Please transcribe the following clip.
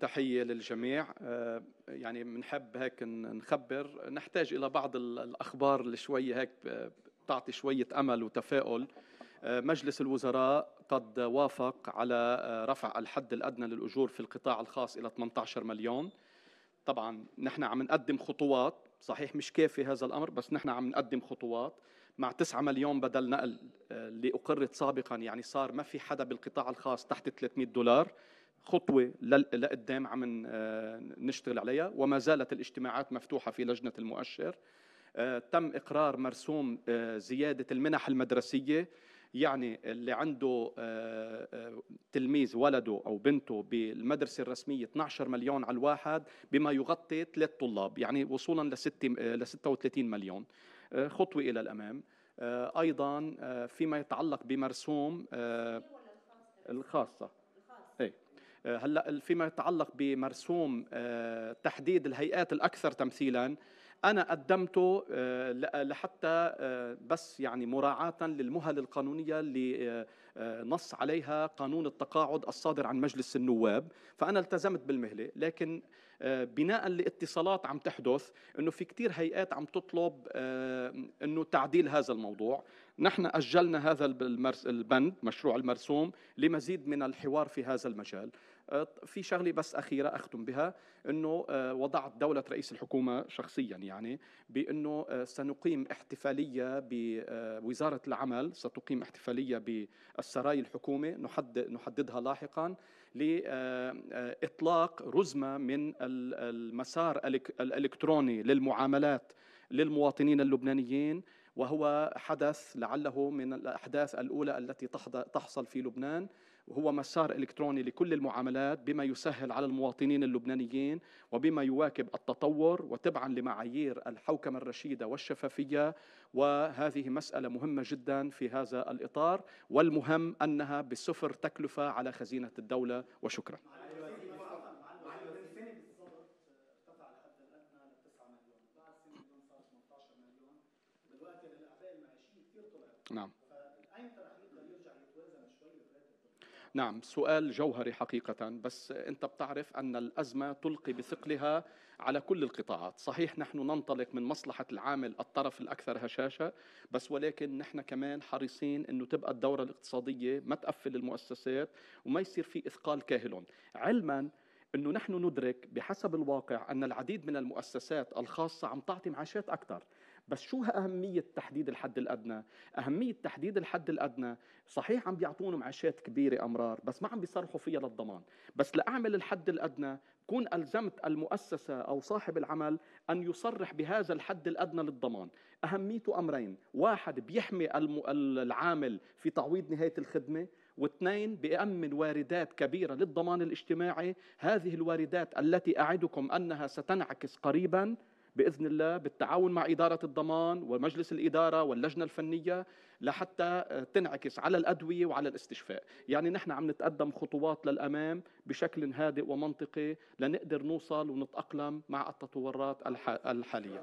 تحية للجميع آه، يعني بنحب هيك نخبر نحتاج إلى بعض الأخبار اللي شوية هيك آه، تعطي شوية أمل وتفاؤل آه، مجلس الوزراء قد وافق على رفع الحد الأدنى للأجور في القطاع الخاص إلى 18 مليون طبعا نحن عم نقدم خطوات صحيح مش كافي هذا الأمر بس نحن عم نقدم خطوات مع 9 مليون بدل نقل اللي أقرت سابقا يعني صار ما في حدا بالقطاع الخاص تحت 300 دولار خطوة لقدام عم نشتغل عليها وما زالت الاجتماعات مفتوحة في لجنة المؤشر آه، تم إقرار مرسوم آه، زيادة المنح المدرسية يعني اللي عنده آه، تلميذ ولده أو بنته بالمدرسة الرسمية 12 مليون على الواحد بما يغطي ثلاث طلاب يعني وصولا ل 36 مليون خطوة إلى الأمام أيضا فيما يتعلق بمرسوم الخاصة الخاصة إيه. هلا فيما يتعلق بمرسوم آه، تحديد الهيئات الاكثر تمثيلا انا قدمته آه، لحتى آه، بس يعني مراعاه للمهل القانونيه اللي آه، نص عليها قانون التقاعد الصادر عن مجلس النواب فأنا التزمت بالمهلة لكن آه، بناء لاتصالات عم تحدث انه في كثير هيئات عم تطلب آه، انه تعديل هذا الموضوع نحن اجلنا هذا البند مشروع المرسوم لمزيد من الحوار في هذا المجال في شغله بس اخيره اختم بها انه وضعت دوله رئيس الحكومه شخصيا يعني بانه سنقيم احتفاليه بوزاره العمل ستقيم احتفاليه السراي الحكومي نحددها لاحقا لإطلاق آه، آه، رزمة من المسار الإلكتروني للمعاملات للمواطنين اللبنانيين وهو حدث لعله من الأحداث الأولى التي تحصل في لبنان هو مسار إلكتروني لكل المعاملات بما يسهل على المواطنين اللبنانيين وبما يواكب التطور وتبعا لمعايير الحوكمة الرشيدة والشفافية وهذه مسألة مهمة جدا في هذا الإطار والمهم أنها بصفر تكلفة على خزينة الدولة وشكرا نعم نعم سؤال جوهري حقيقة بس أنت بتعرف أن الأزمة تلقي بثقلها على كل القطاعات صحيح نحن ننطلق من مصلحة العامل الطرف الأكثر هشاشة بس ولكن نحن كمان حريصين أنه تبقى الدورة الاقتصادية ما تقفل المؤسسات وما يصير في إثقال كاهل علما أنه نحن ندرك بحسب الواقع أن العديد من المؤسسات الخاصة عم تعطي معاشات أكثر بس شو أهمية تحديد الحد الأدنى؟ أهمية تحديد الحد الأدنى صحيح عم بيعطونا معاشات كبيرة أمرار بس ما عم بيصرحوا فيها للضمان بس لأعمل الحد الأدنى كون ألزمت المؤسسة أو صاحب العمل أن يصرح بهذا الحد الأدنى للضمان أهميته أمرين واحد بيحمي العامل في تعويض نهاية الخدمة واثنين بأمن واردات كبيرة للضمان الاجتماعي هذه الواردات التي أعدكم أنها ستنعكس قريباً باذن الله بالتعاون مع اداره الضمان ومجلس الاداره واللجنه الفنيه لحتى آه، تنعكس على الادويه وعلى الاستشفاء، يعني نحن عم نتقدم خطوات للامام بشكل هادئ ومنطقي لنقدر نوصل ونتاقلم مع التطورات الحاليه.